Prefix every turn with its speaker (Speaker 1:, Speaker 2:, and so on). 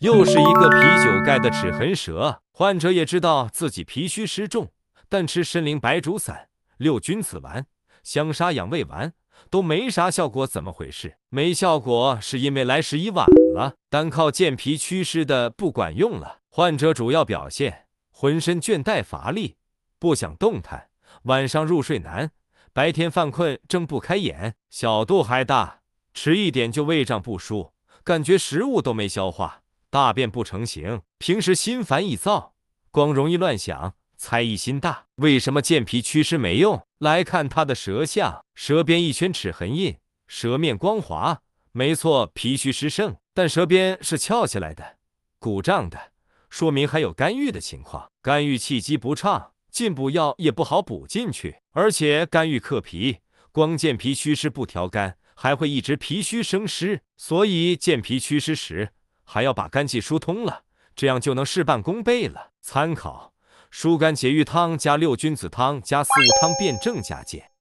Speaker 1: 又是一个啤
Speaker 2: 酒盖的齿痕舌，患者也知道自己脾虚湿重，但吃参苓白术散、六君子丸、香砂养胃丸都没啥效果，怎么回事？没效果是因为来时已晚了，单靠健脾祛湿的不管用了。患者主要表现浑身倦怠乏力，不想动弹，晚上入睡难，白天犯困睁不开眼，小肚还大，吃一点就胃胀不舒感觉食物都没消化。大便不成形，平时心烦易躁，光容易乱想，猜疑心大。为什么健脾祛湿没用？来看他的舌相，舌边一圈齿痕印，舌面光滑。没错，脾虚湿盛，但舌边是翘起来的，鼓胀的，说明还有肝郁的情况。肝郁气机不畅，进补药也不好补进去，而且肝郁克脾，光健脾祛湿不调肝，还会一直脾虚生湿。所以健脾祛湿时。还要把肝气疏通了，这样就能事半功倍了。参考：疏肝解郁汤加六君子汤加四物汤辩证加减。